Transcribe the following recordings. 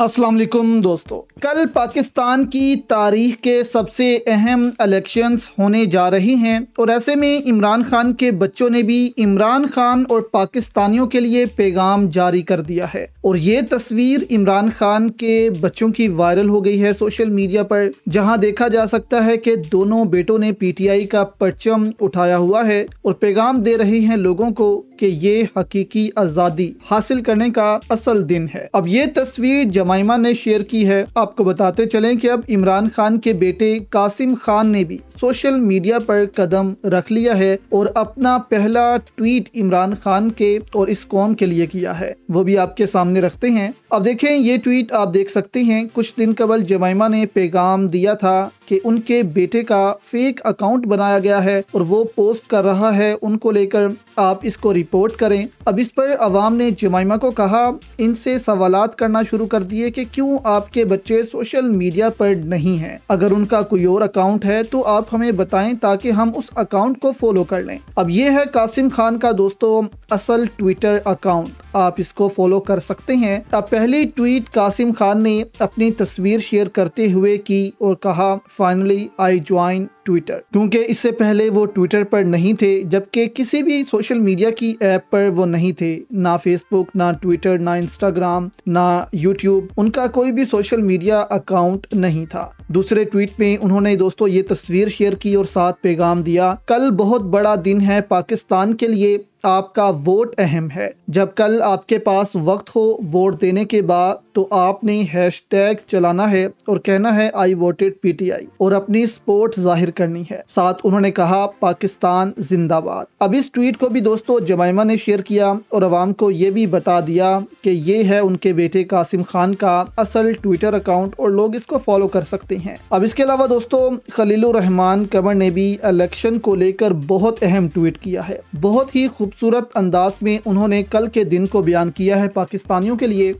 अस्सलाम वालेकुम दोस्तों कल पाकिस्तान की तारीख के सबसे अहम इलेक्शंस होने जा रहे हैं और ऐसे में इमरान खान के बच्चों ने भी इमरान खान और पाकिस्तानियों के लिए पैगाम जारी कर दिया है और ये तस्वीर इमरान खान के बच्चों की वायरल हो गई है सोशल मीडिया पर जहां देखा जा सकता है कि दोनों बेटों ने पीटीआई का परचम उठाया हुआ है और पैगाम दे रहे हैं लोगों को कि ये हकीकी आज़ादी हासिल करने का असल दिन है अब ये तस्वीर जमाइमा ने शेयर की है आपको बताते चलें कि अब इमरान खान के बेटे कासिम खान ने भी सोशल मीडिया पर कदम रख लिया है और अपना पहला ट्वीट इमरान खान के और इस कौम के लिए किया है वो भी आपके सामने रखते हैं अब देखें ये ट्वीट आप देख सकते हैं कुछ दिन कबल जमाइमा ने पैगाम दिया था कि उनके बेटे का फेक अकाउंट बनाया गया है और वो पोस्ट कर रहा है उनको लेकर आप इसको रिपोर्ट करें अब इस पर अवाम ने जमाइमा को कहा इनसे सवाल करना शुरू कर दिए कि क्यों आपके बच्चे सोशल मीडिया पर नहीं हैं अगर उनका कोई और अकाउंट है तो आप हमें बताएं ताकि हम उस अकाउंट को फॉलो कर लें अब ये है कासिम खान का दोस्तों असल ट्विटर अकाउंट आप इसको फॉलो कर सकते हैं पहली ट्वीट कासिम खान ने अपनी तस्वीर शेयर करते हुए की और कहा फाइनली आई ज्वाइन ट्विटर क्योंकि इससे पहले वो ट्विटर पर नहीं थे जबकि किसी भी सोशल मीडिया की ऐप पर वो नहीं थे ना फेसबुक ना ट्विटर ना इंस्टाग्राम ना यूट्यूब उनका कोई भी सोशल मीडिया अकाउंट नहीं था दूसरे ट्वीट में उन्होंने दोस्तों ये तस्वीर शेयर की और साथ पैगाम दिया कल बहुत बड़ा दिन है पाकिस्तान के लिए आपका वोट अहम है जब कल आपके पास वक्त हो वोट देने के बाद तो आपने हैश टैग चलाना है और कहना है आई वोटेड पीटीआई और अपनी सपोर्ट जाहिर करनी है साथ उन्होंने कहा पाकिस्तान जिंदाबाद अब इस ट्वीट को भी दोस्तों जमाइमा ने शेयर किया और अवाम को ये भी बता दिया कि ये है उनके बेटे कासिम खान का असल ट्विटर अकाउंट और लोग इसको फॉलो कर सकते हैं अब इसके अलावा दोस्तों खलील रहमान कमर ने भी इलेक्शन को लेकर बहुत अहम ट्वीट किया है बहुत ही खूबसूरत अंदाज में उन्होंने कल के दिन को बयान किया है पाकिस्तानियों के लिए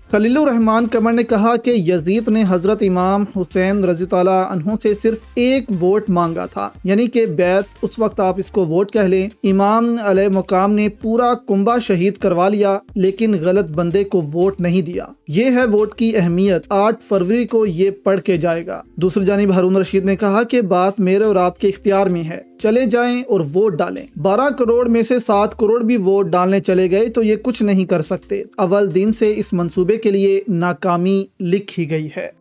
रहमान कमर ने कहा कि यजीद ने हजरत इमाम हुसैन रजी अनहों से सिर्फ एक वोट मांगा था यानी कि बैत उस वक्त आप इसको वोट कह लें इमाम अल मकाम ने पूरा कुंबा शहीद करवा लिया लेकिन गलत बंदे को वोट नहीं दिया ये है वोट की अहमियत आठ फरवरी को ये पढ़ के जाएगा दूसरी जानब हरून रशीद ने कहा कि बात मेरे और आपके इख्तियार में है चले जाएं और वोट डालें 12 करोड़ में से 7 करोड़ भी वोट डालने चले गए तो ये कुछ नहीं कर सकते अव्वल दिन से इस मंसूबे के लिए नाकामी लिखी गई है